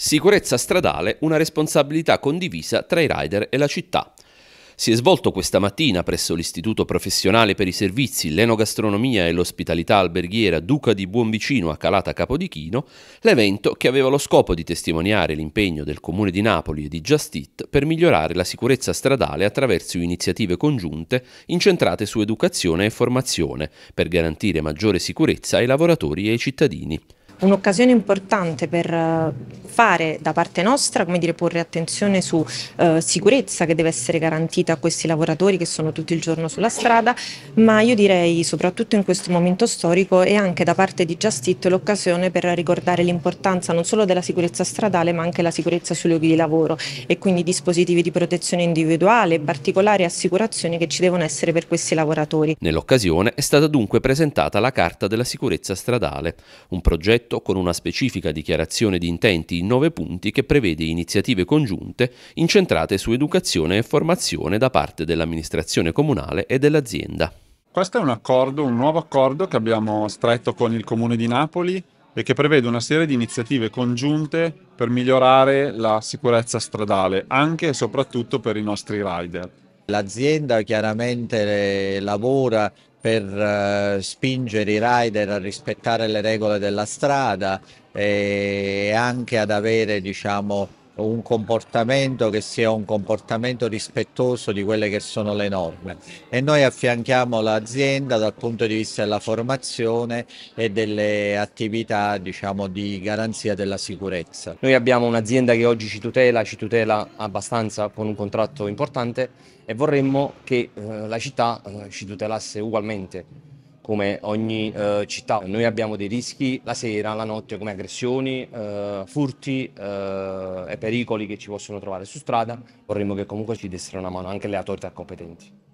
Sicurezza stradale, una responsabilità condivisa tra i rider e la città. Si è svolto questa mattina presso l'Istituto Professionale per i Servizi, l'Enogastronomia e l'Ospitalità Alberghiera Duca di Buonvicino a Calata Capodichino l'evento che aveva lo scopo di testimoniare l'impegno del Comune di Napoli e di Just Eat per migliorare la sicurezza stradale attraverso iniziative congiunte incentrate su educazione e formazione per garantire maggiore sicurezza ai lavoratori e ai cittadini. Un'occasione importante per eh, fare da parte nostra, come dire, porre attenzione su eh, sicurezza che deve essere garantita a questi lavoratori che sono tutto il giorno sulla strada, ma io direi soprattutto in questo momento storico e anche da parte di Justit l'occasione per ricordare l'importanza non solo della sicurezza stradale ma anche la sicurezza sui luoghi di lavoro e quindi dispositivi di protezione individuale, particolari assicurazioni che ci devono essere per questi lavoratori. Nell'occasione è stata dunque presentata la Carta della sicurezza stradale, un progetto con una specifica dichiarazione di intenti in 9 punti che prevede iniziative congiunte incentrate su educazione e formazione da parte dell'amministrazione comunale e dell'azienda. Questo è un accordo, un nuovo accordo che abbiamo stretto con il Comune di Napoli e che prevede una serie di iniziative congiunte per migliorare la sicurezza stradale, anche e soprattutto per i nostri rider. L'azienda chiaramente eh, lavora per eh, spingere i rider a rispettare le regole della strada eh, e anche ad avere diciamo, un comportamento che sia un comportamento rispettoso di quelle che sono le norme e noi affianchiamo l'azienda dal punto di vista della formazione e delle attività diciamo, di garanzia della sicurezza. Noi abbiamo un'azienda che oggi ci tutela, ci tutela abbastanza con un contratto importante e vorremmo che eh, la città eh, ci tutelasse ugualmente come ogni eh, città. Noi abbiamo dei rischi la sera, la notte, come aggressioni, eh, furti eh, e pericoli che ci possono trovare su strada. Vorremmo che comunque ci dessero una mano anche le autorità competenti.